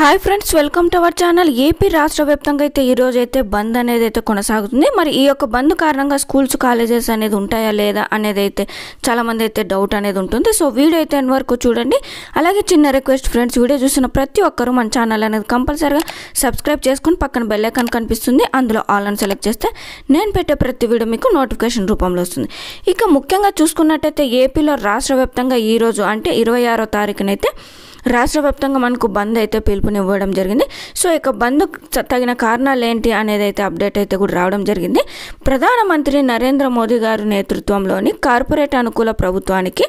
hi friends welcome to our channel A రాష్ట్ర వ్యాప్తంగా అయితే ఈ రోజు అయితే బంద్ అనేది అయితే కొనసాగుతుంది మరి ఈ యొక్క బంద్ కారణంగా స్కూల్స్ కాలేజెస్ అనేది ఉంటాయా లేదా అనేది అయితే చాలామంది అయితే డౌట్ అనేది ఉంటుంది సో వీడియో అయితే ఎన్ వరకు చూడండి అలాగే చిన్న రిక్వెస్ట్ ఫ్రెండ్స్ వీడియో చూసిన ప్రతి ఒక్కరూ మన ఛానల్ అనేది కంపల్సరీగా సబ్స్క్రైబ్ చేసుకుని పక్కన బెల్లైకన్ కనిపిస్తుంది అందులో ఆల్ అని సెలెక్ట్ చేస్తే నేను పెట్టే ప్రతి వీడియో మీకు నోటిఫికేషన్ రూపంలో వస్తుంది ఇక ముఖ్యంగా చూసుకున్నట్టయితే ఏపీలో రాష్ట్ర వ్యాప్తంగా ఈరోజు అంటే ఇరవై ఆరో తారీఖునైతే రాష్ట్ర వ్యాప్తంగా మనకు బంద్ అయితే పిలుపునివ్వడం జరిగింది సో ఇక బంద్ తగిన కారణాలు ఏంటి అనేది అయితే అప్డేట్ అయితే కూడా రావడం జరిగింది ప్రధానమంత్రి నరేంద్ర మోదీ గారు నేతృత్వంలోని కార్పొరేట్ అనుకూల ప్రభుత్వానికి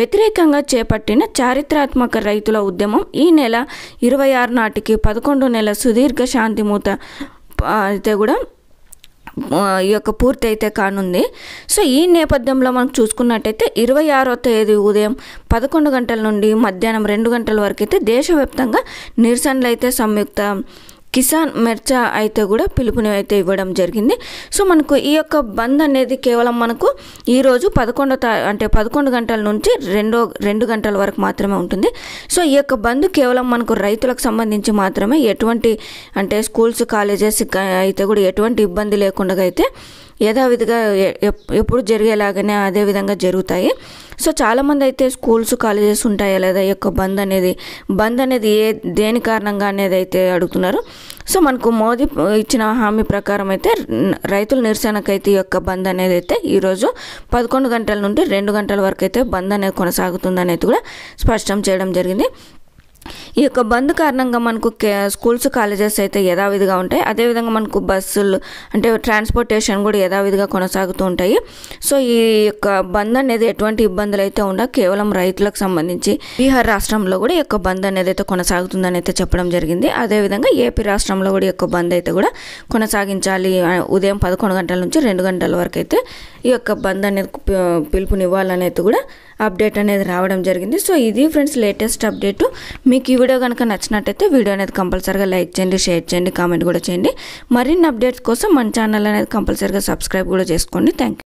వ్యతిరేకంగా చేపట్టిన చారిత్రాత్మక రైతుల ఉద్యమం ఈ నెల ఇరవై ఆరు నాటికి పదకొండు నెల సుదీర్ఘ శాంతిమూత అయితే కూడా ఈ యొక్క పూర్తి అయితే కానుంది సో ఈ నేపథ్యంలో మనం చూసుకున్నట్టయితే ఇరవై ఆరో తేదీ ఉదయం పదకొండు గంటల నుండి మధ్యాహ్నం రెండు గంటల వరకు అయితే దేశవ్యాప్తంగా నిరసనలు అయితే సంయుక్త కిసాన్ మెర్చా అయితే కూడా పిలుపుని అయితే ఇవ్వడం జరిగింది సో మనకు ఈ యొక్క బంద్ అనేది కేవలం మనకు ఈరోజు పదకొండో తా అంటే పదకొండు గంటల నుంచి రెండో రెండు గంటల వరకు మాత్రమే ఉంటుంది సో ఈ యొక్క బంద్ కేవలం మనకు రైతులకు సంబంధించి మాత్రమే ఎటువంటి అంటే స్కూల్స్ కాలేజెస్ అయితే కూడా ఎటువంటి ఇబ్బంది లేకుండా అయితే యథావిధిగా ఎప్పుడు జరిగేలాగానే అదే విధంగా జరుగుతాయి సో చాలామంది అయితే స్కూల్స్ కాలేజెస్ ఉంటాయి లేదా యొక్క బంద్ అనేది బంద్ అనేది ఏ దేని కారణంగా అనేది అయితే అడుగుతున్నారు సో మనకు మోదీ ఇచ్చిన హామీ ప్రకారం అయితే రైతుల నిరసనకైతే యొక్క బంద్ అనేది అయితే ఈరోజు పదకొండు గంటల నుండి రెండు గంటల వరకు అయితే బంద్ అనేది కొనసాగుతుందనేది కూడా స్పష్టం చేయడం జరిగింది ఈ యొక్క బంద్ కారణంగా మనకు స్కూల్స్ కాలేజెస్ అయితే యథావిధిగా ఉంటాయి అదేవిధంగా మనకు బస్సులు అంటే ట్రాన్స్పోర్టేషన్ కూడా యథావిధిగా కొనసాగుతూ ఉంటాయి సో ఈ యొక్క బంద్ అనేది ఎటువంటి ఇబ్బందులు అయితే ఉండవు కేవలం రైతులకు సంబంధించి బీహార్ రాష్ట్రంలో కూడా ఈ యొక్క బంద్ అనేది అయితే కొనసాగుతుందని అయితే చెప్పడం జరిగింది అదేవిధంగా ఏపీ రాష్ట్రంలో కూడా ఈ యొక్క బంద్ అయితే కూడా కొనసాగించాలి ఉదయం పదకొండు గంటల నుంచి రెండు గంటల వరకు అయితే ఈ యొక్క బంద్ అనేది పిలుపునివ్వాలనేది కూడా అప్డేట్ అనేది రావడం జరిగింది సో ఇది ఫ్రెండ్స్ లేటెస్ట్ అప్డేట్ మీకు వీడియో కనుక నచ్చినట్టయితే వీడియో అనేది కంపల్సరీగా లైక్ చేయండి షేర్ చేయండి కామెంట్ కూడా చేయండి మరిన్ని అప్డేట్స్ కోసం మన ఛానల్ అనేది కంపల్సరీగా సబ్స్క్రైబ్ కూడా చేసుకోండి థ్యాంక్